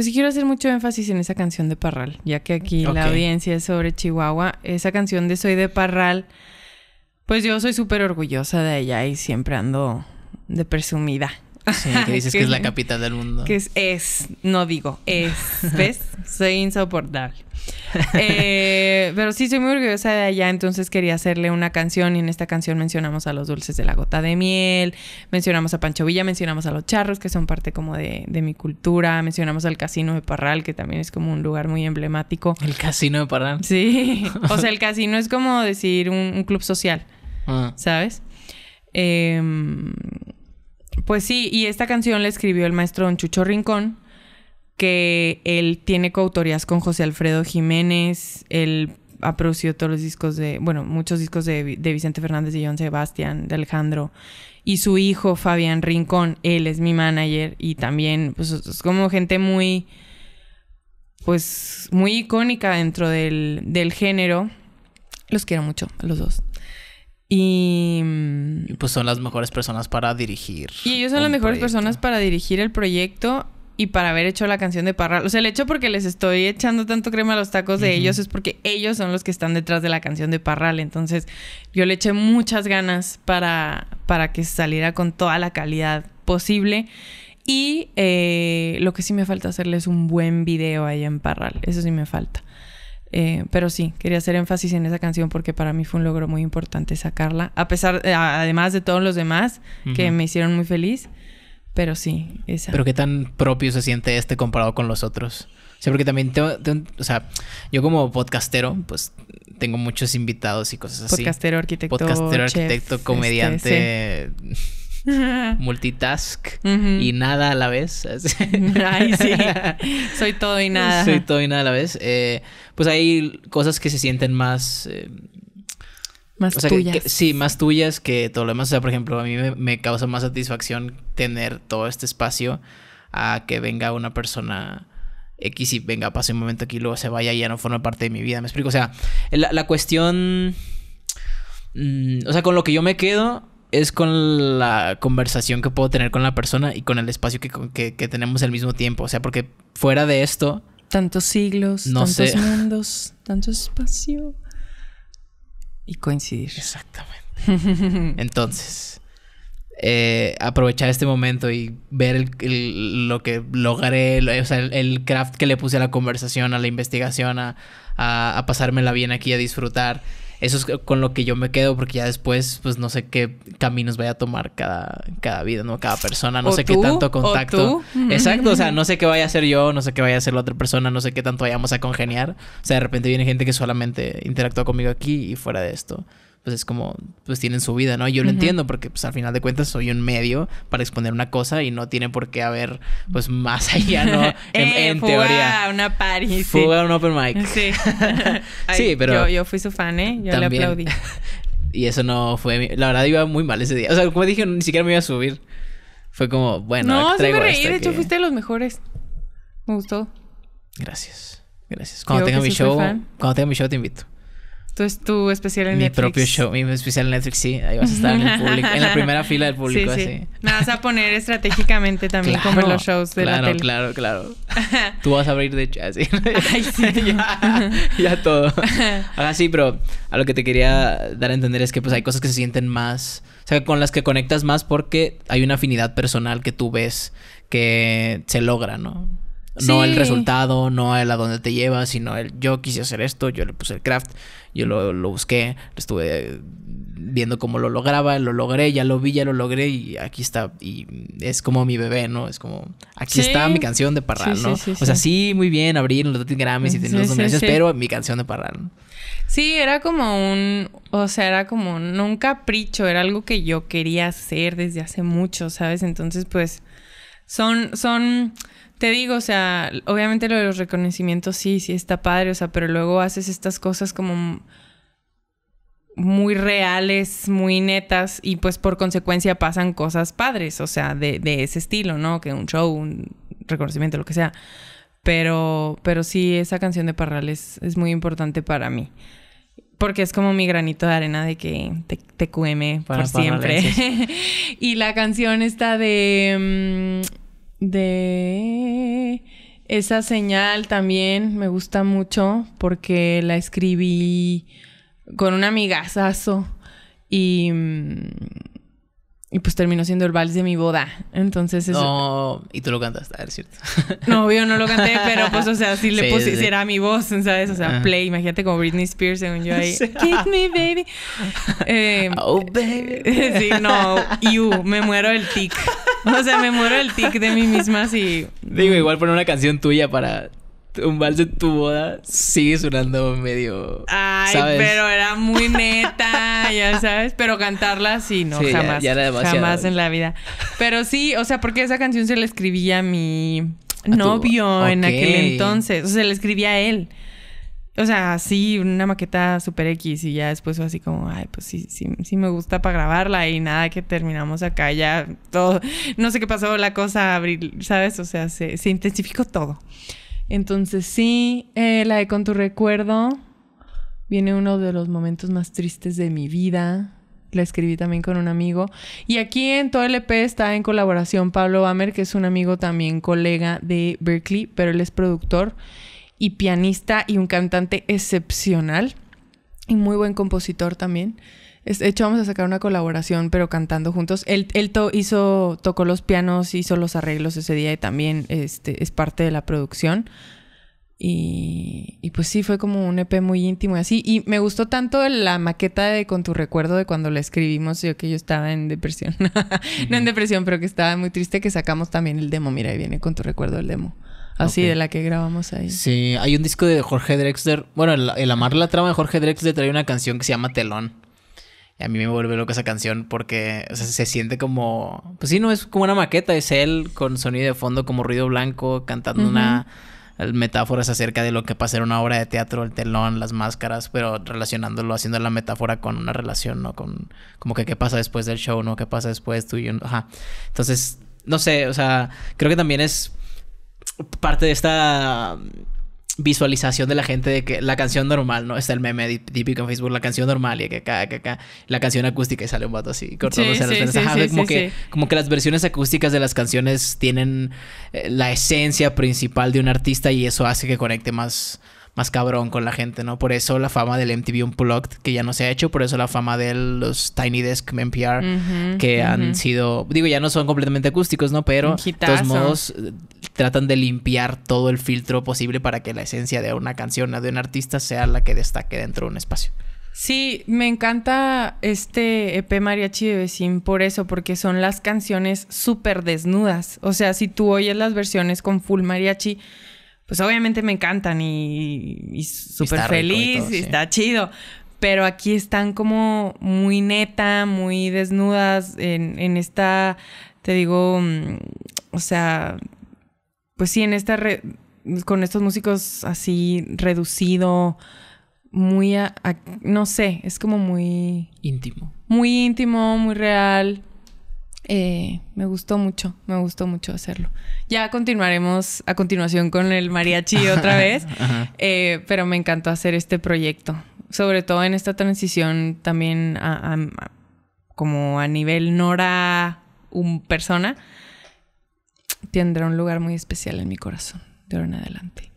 Pues sí quiero hacer mucho énfasis en esa canción de Parral, ya que aquí la audiencia es sobre Chihuahua. Esa canción de Soy de Parral, pues yo soy súper orgullosa de ella y siempre ando de presumida. que dices que, es la capital del mundo. Que es, es no digo, es, ¿ves? Soy insoportable. Eh, pero sí, soy muy orgullosa de allá, entonces quería hacerle una canción y en esta canción mencionamos a los dulces de la gota de miel, mencionamos a Pancho Villa, mencionamos a los charros, que son parte como de, mi cultura, mencionamos al casino de Parral, que también es como un lugar muy emblemático. El casino de Parral. Sí, o sea, el casino es como decir un, club social, ah. ¿sabes? Em, pues sí, y esta canción la escribió el maestro Don Chucho Rincón que él tiene coautorías con José Alfredo Jiménez, él ha producido todos los discos de, bueno, muchos discos de, Vicente Fernández, y John Sebastián, de Alejandro, y su hijo Fabián Rincón, él es mi manager, y también, pues es como gente muy, pues muy icónica dentro del, del género. Los quiero mucho, los dos. Mm, y, pues son las mejores personas para dirigir. Y ellos son las mejores personas para dirigir el proyecto y para haber hecho la canción de Parral. O sea, el hecho porque les estoy echando tanto crema a los tacos de ellos es porque ellos son los que están detrás de la canción de Parral. Entonces, yo le eché muchas ganas para, para que saliera con toda la calidad posible. Y eh, lo que sí me falta hacerles un buen video ahí en Parral. Eso sí me falta. Eh, pero sí, quería hacer énfasis en esa canción porque para mí fue un logro muy importante sacarla. A pesar, eh, además de todos los demás que me hicieron muy feliz. Pero sí, esa. Pero qué tan propio se siente este comparado con los otros. O sea, porque también tengo, o sea, yo como podcastero, pues tengo muchos invitados y cosas así. Podcastero, arquitecto. Podcastero, arquitecto, este, comediante. multitask y nada a la vez. Ay, sí. Soy todo y nada. Soy todo y nada a la vez. Eh, pues hay cosas que se sienten más eh, más tuyas. sí, más tuyas que todo lo demás. O sea, por ejemplo, a mí me, causa más satisfacción tener todo este espacio a que venga una persona X y venga, pase un momento aquí, luego se vaya y ya no forma parte de mi vida. ¿Me explico? O sea, la, la cuestión... Mm, o sea, con lo que yo me quedo es con la conversación que puedo tener con la persona y con el espacio que, que, que tenemos al mismo tiempo. O sea, porque fuera de esto. Tantos siglos, tantos mundos, tanto espacio. Y coincidir. Exactamente. Entonces, eh, aprovechar este momento y ver el, lo que logré, o sea, el, craft que le puse a la conversación, a la investigación, a, a, a pasármela bien aquí, a disfrutar eso es con lo que yo me quedo, porque ya después, pues no sé qué caminos vaya a tomar cada, cada vida, ¿no? Cada persona, no sé qué tanto contacto. Exacto, o sea, no sé qué vaya a hacer yo, no sé qué vaya a hacer la otra persona, no sé qué tanto vayamos a congeniar. O sea, de repente viene gente que solamente interactúa conmigo aquí y fuera de esto pues es como, pues tienen su vida, ¿no? Yo lo entiendo porque pues al final de cuentas soy un medio para exponer una cosa y no tiene por qué haber pues más allá, ¿no? en, eh, teoría. una party, Fue sí. un open mic. Sí. pero... Yo, fui su fan, ¿eh? Yo le aplaudí. y eso no fue... La verdad iba muy mal ese día. O sea, como dije, ni siquiera me iba a subir. Fue como, bueno, No, sí me reí. De hecho, fuiste de los mejores. Me gustó. Gracias. Gracias. Cuando mi show, cuando tenga mi show te invito. Tú es tu especial en Netflix. Mi propio show, mi especial en Netflix, sí. Ahí vas a estar en el público, en la primera fila del público, sí, sí. Me vas a poner estratégicamente también como en los shows de la tele. Claro, claro, claro. Tú vas a abrir de hecho así. ya, todo. Ahora sí, pero a lo que te quería dar a entender es que pues hay cosas que se sienten más... O sea, con las que conectas más porque hay una afinidad personal que tú ves que se logra, ¿no? No el resultado, no el a dónde te lleva, sino el yo quise hacer esto, yo le puse el craft, yo lo, busqué, estuve viendo cómo lo lograba, lo logré, ya lo vi, ya lo logré y aquí está. Y es como mi bebé, ¿no? Es como, aquí está mi canción de Parral, ¿no? o sea, sí, muy bien, abrir los Grammys y tener los nominaciones, pero mi canción de Parral. Sí, era como un, o sea, era como un, un capricho, era algo que yo quería hacer desde hace mucho, ¿sabes? Entonces, pues son, son, te digo, o sea, obviamente lo de los reconocimientos sí, sí está padre, o sea, pero luego haces estas cosas como muy reales, muy netas, y pues por consecuencia pasan cosas padres, o sea, de, ese estilo, ¿no? Que un show, un reconocimiento, lo que sea. Pero, pero sí, esa canción de Parral es, muy importante para mí. Porque es como mi granito de arena de que te, cueme para por siempre. y la canción está de... Mm, de esa señal también me gusta mucho porque la escribí con un amigazazo y, mm, y pues terminó siendo el vals de mi boda. Entonces eso... No, y tú lo cantaste, es cierto. No, yo no lo canté, pero pues o sea, si le pusiera mi voz, ¿sabes? O sea, play, imagínate como Britney Spears, según yo ahí. Kiss me, baby. Eh, oh, baby. sí, no, you, me muero del tic. O sea, me muero el tic de mí misma si. Digo, igual poner una canción tuya para un vals de tu boda sigue sonando medio. Ay, pero era muy neta, ya sabes. Pero cantarla sí, no, jamás. jamás en la vida. Pero sí, o sea, porque esa canción se la escribía a mi novio en aquel entonces. O sea, se la escribía a él. O sea, sí, una maqueta super X y ya después fue así como, ay, pues sí, sí, me gusta para grabarla y nada, que terminamos acá ya todo, no sé qué pasó la cosa, abril, ¿sabes? O sea, se, se intensificó todo. Entonces sí, eh, la de Con tu recuerdo viene uno de los momentos más tristes de mi vida. La escribí también con un amigo. Y aquí en todo el EP está en colaboración Pablo Bamer, que es un amigo también colega de Berkeley, pero él es productor y pianista y un cantante excepcional y muy buen compositor también. De hecho, vamos a sacar una colaboración, pero cantando juntos. Él, él hizo, tocó los pianos, hizo los arreglos ese día y también este, es parte de la producción. Y, y, pues sí, fue como un EP muy íntimo y así. Y me gustó tanto la maqueta de Con tu recuerdo de cuando la escribimos, yo que yo estaba en depresión. no en depresión, pero que estaba muy triste, que sacamos también el demo. Mira, ahí viene Con tu recuerdo el demo. Así, ah, de la que grabamos ahí. Sí, hay un disco de Jorge Drexler. Bueno, el, amar la trama de Jorge Drexler trae una canción que se llama Telón. Y a mí me vuelve loca esa canción porque o sea, se siente como. Pues sí, no es como una maqueta, es él con sonido de fondo, como ruido blanco, cantando una. Metáforas acerca de lo que pasa en una obra de teatro, el telón, las máscaras, pero relacionándolo, haciendo la metáfora con una relación, ¿no? Con. Como que qué pasa después del show, ¿no? ¿Qué pasa después tú y yo? Ajá. Entonces, no sé, o sea, creo que también es parte de esta mm, visualización de la gente de que la canción normal, ¿no? Está el meme típico en Facebook, la canción normal y que acá, que acá, la canción acústica y sale un vato así sí, como, que, como que las versiones acústicas de las canciones tienen eh, la esencia principal de un artista y eso hace que conecte más más cabrón con la gente, ¿no? Por eso la fama del MTV Unplugged, que ya no se ha hecho, por eso la fama de los Tiny Desk NPR, que han sido, digo, ya no son completamente acústicos, ¿no? Pero de todos modos tratan de limpiar todo el filtro posible para que la esencia de una canción o de un artista sea la que destaque dentro de un espacio. Sí, me encanta este EP Mariachi de Vecín por eso, porque son las canciones súper desnudas. O sea, si tú oyes las versiones con full mariachi, pues obviamente me encantan y, y súper feliz y, está chido. Pero aquí están como muy neta, muy desnudas en, en esta, te digo, mm, o sea, pues sí, en esta, con estos músicos así reducido, muy, no sé, es como muy... Íntimo. Muy íntimo, muy real. Eh, me gustó mucho, me gustó mucho hacerlo. Ya continuaremos a continuación con el mariachi otra vez, eh, pero me encantó hacer este proyecto, sobre todo en esta transición también como a nivel Nora, un persona, tendrá un lugar muy especial en mi corazón de ahora en adelante.